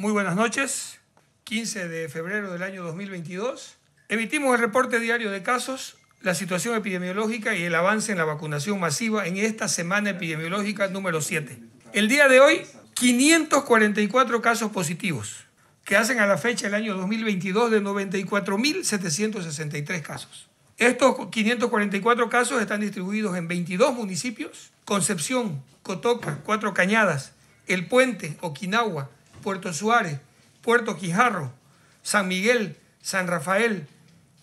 Muy buenas noches, 15 de febrero del año 2022. Emitimos el reporte diario de casos, la situación epidemiológica y el avance en la vacunación masiva en esta semana epidemiológica número 7. El día de hoy, 544 casos positivos, que hacen a la fecha el año 2022 de 94.763 casos. Estos 544 casos están distribuidos en 22 municipios, Concepción, Cotoca, Cuatro Cañadas, El Puente, Okinawa, Puerto Suárez, Puerto Quijarro, San Miguel, San Rafael,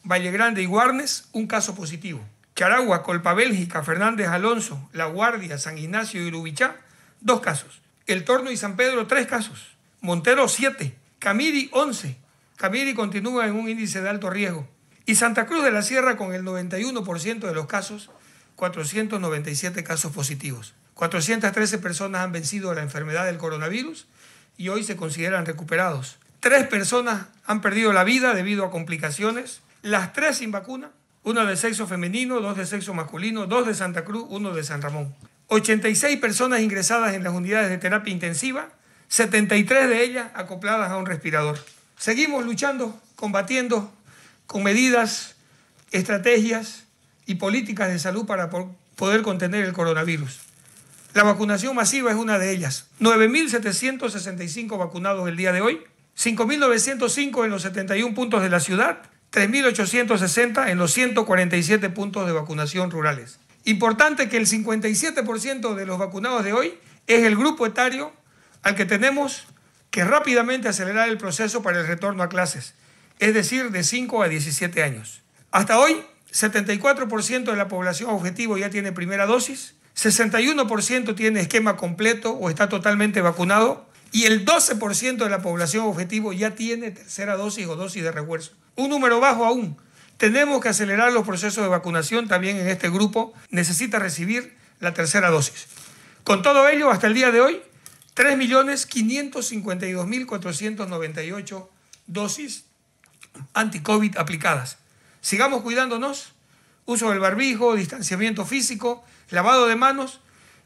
Valle Grande y Guarnes, un caso positivo. Charagua, Colpa Bélgica, Fernández Alonso, La Guardia, San Ignacio y Urubichá, dos casos. El Torno y San Pedro, tres casos. Montero, siete. Camiri, once. Camiri continúa en un índice de alto riesgo. Y Santa Cruz de la Sierra con el 91% de los casos, 497 casos positivos. 413 personas han vencido a la enfermedad del coronavirus y hoy se consideran recuperados. Tres personas han perdido la vida debido a complicaciones, las tres sin vacuna, una de sexo femenino, dos de sexo masculino, dos de Santa Cruz, uno de San Ramón. 86 personas ingresadas en las unidades de terapia intensiva, 73 de ellas acopladas a un respirador. Seguimos luchando, combatiendo con medidas, estrategias y políticas de salud para poder contener el coronavirus. La vacunación masiva es una de ellas. 9.765 vacunados el día de hoy, 5.905 en los 71 puntos de la ciudad, 3.860 en los 147 puntos de vacunación rurales. Importante que el 57% de los vacunados de hoy es el grupo etario al que tenemos que rápidamente acelerar el proceso para el retorno a clases, es decir, de 5 a 17 años. Hasta hoy, 74% de la población objetivo ya tiene primera dosis, 61% tiene esquema completo o está totalmente vacunado y el 12% de la población objetivo ya tiene tercera dosis o dosis de refuerzo. Un número bajo aún. Tenemos que acelerar los procesos de vacunación también en este grupo. Necesita recibir la tercera dosis. Con todo ello, hasta el día de hoy, 3.552.498 dosis anti-COVID aplicadas. Sigamos cuidándonos uso del barbijo, distanciamiento físico, lavado de manos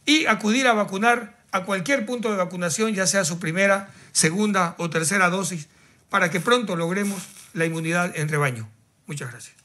y acudir a vacunar a cualquier punto de vacunación, ya sea su primera, segunda o tercera dosis, para que pronto logremos la inmunidad en rebaño. Muchas gracias.